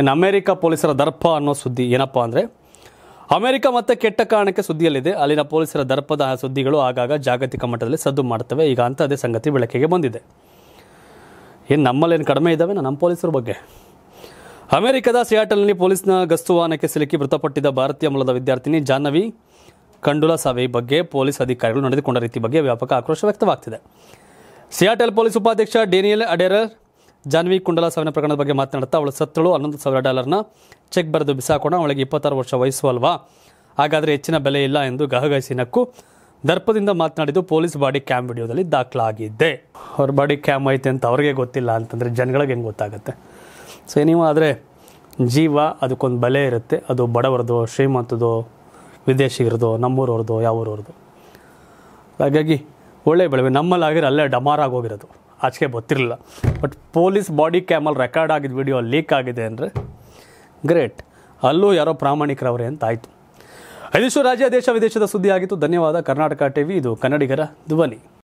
ಇನ್ನು ಅಮೆರಿಕ ಪೊಲೀಸರ ದರ್ಪ ಅನ್ನೋ ಸುದ್ದಿ ಏನಪ್ಪ ಅಂದರೆ ಅಮೆರಿಕ ಮತ್ತೆ ಕೆಟ್ಟ ಕಾರಣಕ್ಕೆ ಸುದ್ದಿಯಲ್ಲಿದೆ ಅಲ್ಲಿನ ಪೊಲೀಸರ ದರ್ಪದ ಸುದ್ದಿಗಳು ಆಗಾಗ ಜಾಗತಿಕ ಮಟ್ಟದಲ್ಲಿ ಸದ್ದು ಮಾಡ್ತವೆ ಈಗ ಅದೇ ಸಂಗತಿ ಬೆಳಕಿಗೆ ಬಂದಿದೆ ಏನು ನಮ್ಮಲ್ಲೇನು ಕಡಿಮೆ ಇದ್ದಾವೆ ನಮ್ಮ ಪೊಲೀಸರ ಬಗ್ಗೆ ಅಮೆರಿಕದ ಸಿಯಾಟಲ್ನಲ್ಲಿ ಪೊಲೀಸ್ನ ವಾಹನಕ್ಕೆ ಸಿಲುಕಿ ಮೃತಪಟ್ಟಿದ್ದ ಭಾರತೀಯ ಮೂಲದ ವಿದ್ಯಾರ್ಥಿನಿ ಜಾಹ್ನವಿ ಕಂಡುಲ ಸಾವೆ ಬಗ್ಗೆ ಪೊಲೀಸ್ ಅಧಿಕಾರಿಗಳು ನಡೆದುಕೊಂಡ ರೀತಿ ಬಗ್ಗೆ ವ್ಯಾಪಕ ಆಕ್ರೋಶ ವ್ಯಕ್ತವಾಗ್ತಿದೆ ಸಿಯಾಟಲ್ ಪೊಲೀಸ್ ಉಪಾಧ್ಯಕ್ಷ ಡೇನಿಯಲ್ ಅಡೇರರ್ ಜಾನ್ವಿ ಕುಂಡಲ ಸಾವಿನ ಪ್ರಕರಣದ ಬಗ್ಗೆ ಮಾತನಾಡ್ತಾ ಅವಳು ಸತ್ತಳು ಹನ್ನೊಂದು ಸಾವಿರ ಡಾಲರ್ನ ಚೆಕ್ ಬರೆದು ಬಿಸಾಕೋಣ ಅವಳಿಗೆ ಇಪ್ಪತ್ತಾರು ವರ್ಷ ವಯಸ್ಸು ಅಲ್ವಾ ಹಾಗಾದರೆ ಹೆಚ್ಚಿನ ಬೆಲೆ ಇಲ್ಲ ಎಂದು ಗಹಗಹಿಸಿ ನಕ್ಕು ದರ್ಪದಿಂದ ಮಾತನಾಡಿದ್ದು ಪೊಲೀಸ್ ಬಾಡಿ ಕ್ಯಾಮ್ ವಿಡಿಯೋದಲ್ಲಿ ದಾಖಲಾಗಿದ್ದೆ ಅವ್ರ ಬಾಡಿ ಕ್ಯಾಮ್ ಐತೆ ಅಂತ ಅವ್ರಿಗೆ ಗೊತ್ತಿಲ್ಲ ಅಂತಂದರೆ ಜನಗಳಿಗೆ ಹೆಂಗೆ ಗೊತ್ತಾಗುತ್ತೆ ಸೊ ನೀವು ಆದರೆ ಜೀವ ಅದಕ್ಕೊಂದು ಬೆಲೆ ಇರುತ್ತೆ ಅದು ಬಡವರದು ಶ್ರೀಮಂತದ್ದು ವಿದೇಶಿಗರದು ನಮ್ಮೂರವ್ರದ್ದು ಯಾವೂರವ್ರದ್ದು ಹಾಗಾಗಿ ಒಳ್ಳೆ ಬೆಳವೆ ನಮ್ಮಲ್ಲಾಗಿರೋ ಆಗಿರೋ ಅಲ್ಲೇ ಹೋಗಿರೋದು ಆಚೆಗೆ ಗೊತ್ತಿರಲಿಲ್ಲ but police body camera record ಆಗಿದ್ದ ವಿಡಿಯೋ ಲೀಕ್ ಆಗಿದೆ ಅಂದರೆ ಗ್ರೇಟ್ ಅಲ್ಲೂ ಯಾರೋ ಪ್ರಾಮಾಣಿಕರವರೇ ಅಂತ ಆಯಿತು ಐದಿಷ್ಟು ರಾಜ್ಯ ದೇಶ ವಿದೇಶದ ಸುದ್ದಿ ಆಗಿತ್ತು ಧನ್ಯವಾದ ಕರ್ನಾಟಕ ಟಿವಿ ಇದು ಕನ್ನಡಿಗರ ಧ್ವನಿ